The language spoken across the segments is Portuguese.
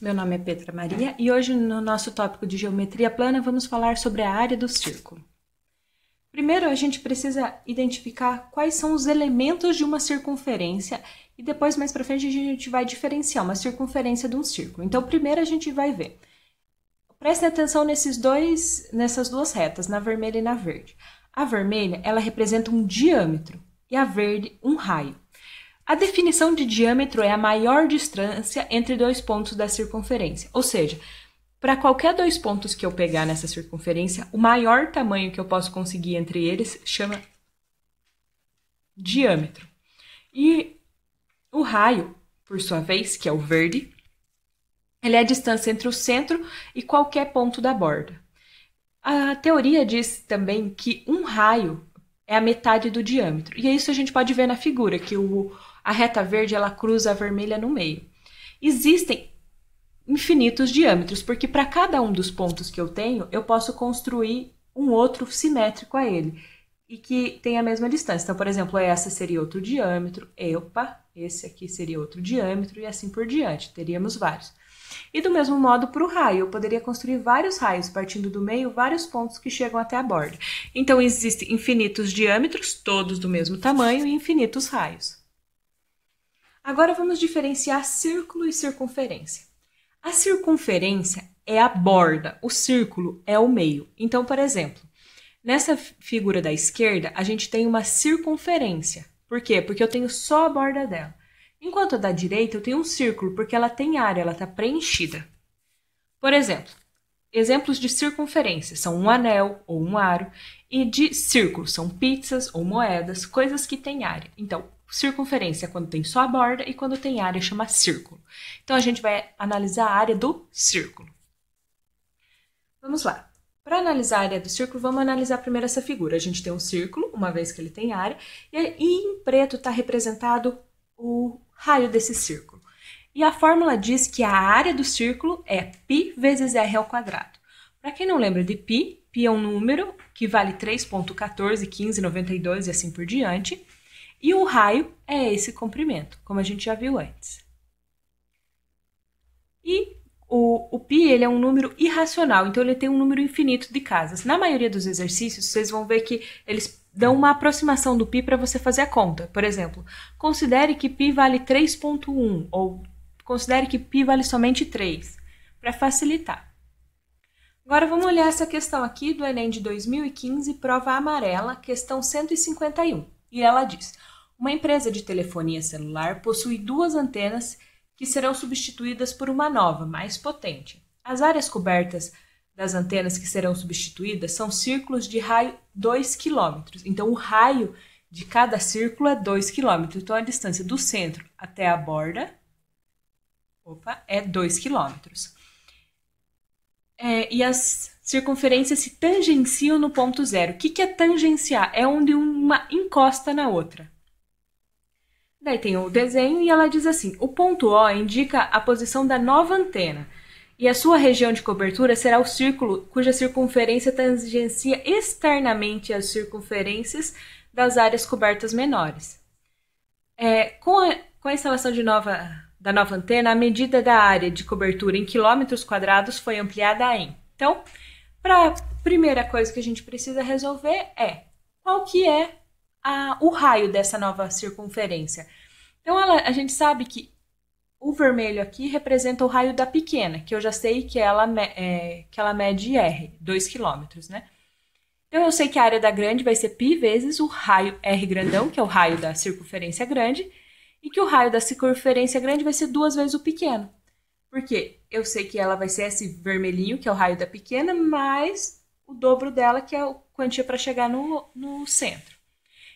Meu nome é Petra Maria e hoje no nosso tópico de geometria plana vamos falar sobre a área do círculo. Primeiro a gente precisa identificar quais são os elementos de uma circunferência e depois mais para frente a gente vai diferenciar uma circunferência de um círculo. Então primeiro a gente vai ver. Prestem atenção nesses dois, nessas duas retas, na vermelha e na verde. A vermelha, ela representa um diâmetro e a verde um raio. A definição de diâmetro é a maior distância entre dois pontos da circunferência, ou seja, para qualquer dois pontos que eu pegar nessa circunferência, o maior tamanho que eu posso conseguir entre eles chama diâmetro. E o raio, por sua vez, que é o verde, ele é a distância entre o centro e qualquer ponto da borda. A teoria diz também que um raio é a metade do diâmetro. E é isso a gente pode ver na figura, que o, a reta verde ela cruza a vermelha no meio. Existem infinitos diâmetros, porque para cada um dos pontos que eu tenho, eu posso construir um outro simétrico a ele e que tem a mesma distância. Então, por exemplo, essa seria outro diâmetro, opa, esse aqui seria outro diâmetro e assim por diante. Teríamos vários. E do mesmo modo para o raio, eu poderia construir vários raios, partindo do meio, vários pontos que chegam até a borda. Então existem infinitos diâmetros, todos do mesmo tamanho, e infinitos raios. Agora vamos diferenciar círculo e circunferência. A circunferência é a borda, o círculo é o meio. Então, por exemplo, nessa figura da esquerda, a gente tem uma circunferência. Por quê? Porque eu tenho só a borda dela. Enquanto a da direita, eu tenho um círculo, porque ela tem área, ela está preenchida. Por exemplo, exemplos de circunferência são um anel ou um aro, e de círculo são pizzas ou moedas, coisas que têm área. Então, circunferência é quando tem só a borda e quando tem área chama círculo. Então, a gente vai analisar a área do círculo. Vamos lá. Para analisar a área do círculo, vamos analisar primeiro essa figura. A gente tem um círculo, uma vez que ele tem área, e em preto está representado o, raio desse círculo. E a fórmula diz que a área do círculo é π vezes r ao quadrado. Para quem não lembra de π, π é um número que vale 3.14, 15, 92 e assim por diante. E o raio é esse comprimento, como a gente já viu antes. E o, o pi ele é um número irracional, então ele tem um número infinito de casas. Na maioria dos exercícios, vocês vão ver que eles dão uma aproximação do π para você fazer a conta. Por exemplo, considere que π vale 3.1 ou considere que π vale somente 3, para facilitar. Agora vamos olhar essa questão aqui do Enem de 2015, prova amarela, questão 151. E ela diz: Uma empresa de telefonia celular possui duas antenas que serão substituídas por uma nova, mais potente. As áreas cobertas das antenas que serão substituídas são círculos de raio 2 km. Então, o raio de cada círculo é 2 km. Então, a distância do centro até a borda opa, é 2 km. É, e as circunferências se tangenciam no ponto zero. O que, que é tangenciar? É onde uma encosta na outra. Daí tem o desenho e ela diz assim: o ponto O indica a posição da nova antena e a sua região de cobertura será o círculo cuja circunferência tangencia externamente as circunferências das áreas cobertas menores. É, com, a, com a instalação de nova, da nova antena, a medida da área de cobertura em quilômetros quadrados foi ampliada em. Então, para a primeira coisa que a gente precisa resolver é qual que é a, o raio dessa nova circunferência. Então, ela, a gente sabe que o vermelho aqui representa o raio da pequena, que eu já sei que ela, é, que ela mede R, 2 km, né? Então, eu sei que a área da grande vai ser π vezes o raio R grandão, que é o raio da circunferência grande, e que o raio da circunferência grande vai ser duas vezes o pequeno. Porque eu sei que ela vai ser esse vermelhinho, que é o raio da pequena, mais o dobro dela, que é a quantia para chegar no, no centro.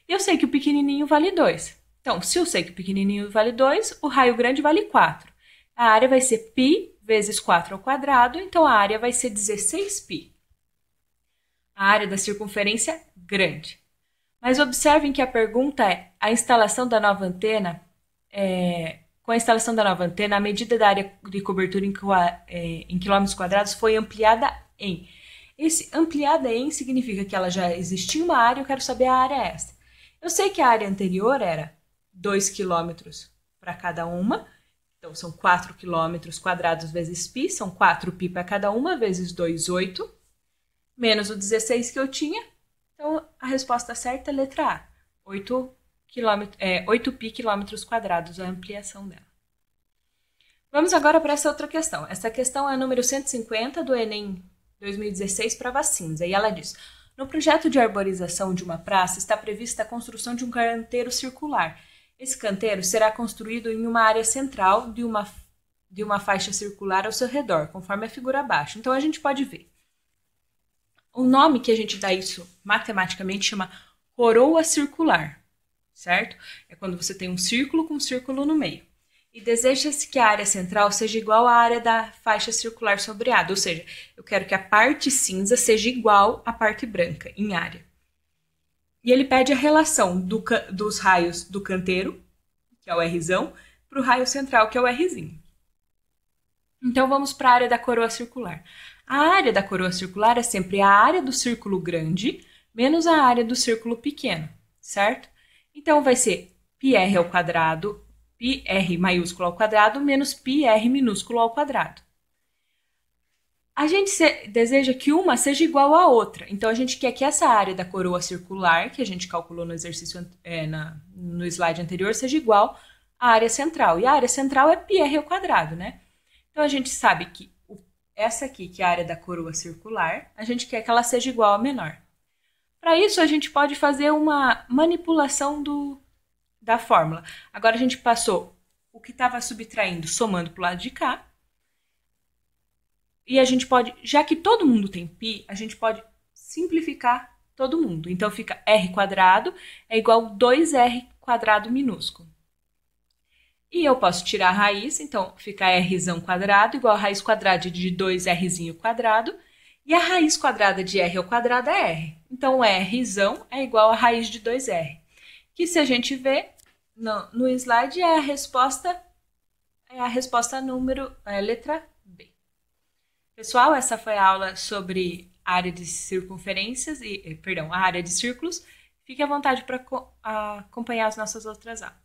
E eu sei que o pequenininho vale 2. Então, se eu o pequenininho vale 2, o raio grande vale 4. A área vai ser π vezes 4 ao quadrado, então a área vai ser 16π. A área da circunferência é grande. Mas observem que a pergunta é a instalação da nova antena é, com a instalação da nova antena, a medida da área de cobertura em, é, em quilômetros quadrados foi ampliada em. Esse ampliada em significa que ela já existia uma área, eu quero saber a área é esta. Eu sei que a área anterior era 2 quilômetros para cada uma. Então, são 4 quilômetros quadrados vezes π, são 4π para cada uma, vezes 2, 8, menos o 16 que eu tinha. Então, a resposta certa é letra A, 8 quilômetros, é, 8π quilômetros quadrados, a ampliação dela. Vamos agora para essa outra questão. Essa questão é a número 150 do Enem 2016 para vacinas. E ela diz: No projeto de arborização de uma praça está prevista a construção de um canteiro circular esse canteiro será construído em uma área central de uma, de uma faixa circular ao seu redor, conforme a figura abaixo. Então a gente pode ver. O nome que a gente dá isso matematicamente chama coroa circular, certo? É quando você tem um círculo com um círculo no meio. E deseja-se que a área central seja igual à área da faixa circular sombreada, ou seja, eu quero que a parte cinza seja igual à parte branca em área. E ele pede a relação do, dos raios do canteiro, que é o Rzão, para o raio central, que é o Rzinho. Então vamos para a área da coroa circular. A área da coroa circular é sempre a área do círculo grande menos a área do círculo pequeno, certo? Então vai ser πr ao quadrado, πr maiúsculo ao quadrado menos πr minúsculo ao quadrado. A gente se, deseja que uma seja igual à outra. Então a gente quer que essa área da coroa circular, que a gente calculou no exercício é, na, no slide anterior, seja igual à área central. E a área central é πr ao quadrado, né? Então a gente sabe que o, essa aqui, que é a área da coroa circular, a gente quer que ela seja igual a menor. Para isso a gente pode fazer uma manipulação do, da fórmula. Agora a gente passou o que estava subtraindo, somando para o lado de cá, e a gente pode, já que todo mundo tem π, a gente pode simplificar todo mundo. Então fica r quadrado é igual 2r quadrado minúsculo. E eu posso tirar a raiz, então fica r quadrado igual a raiz quadrada de 2r quadrado. E a raiz quadrada de r ao quadrado é r. Então r é igual a raiz de 2r. Que se a gente vê no, no slide é a resposta é a resposta número é a letra B. Pessoal, essa foi a aula sobre a área de circunferências e, eh, perdão, a área de círculos. Fique à vontade para acompanhar as nossas outras aulas.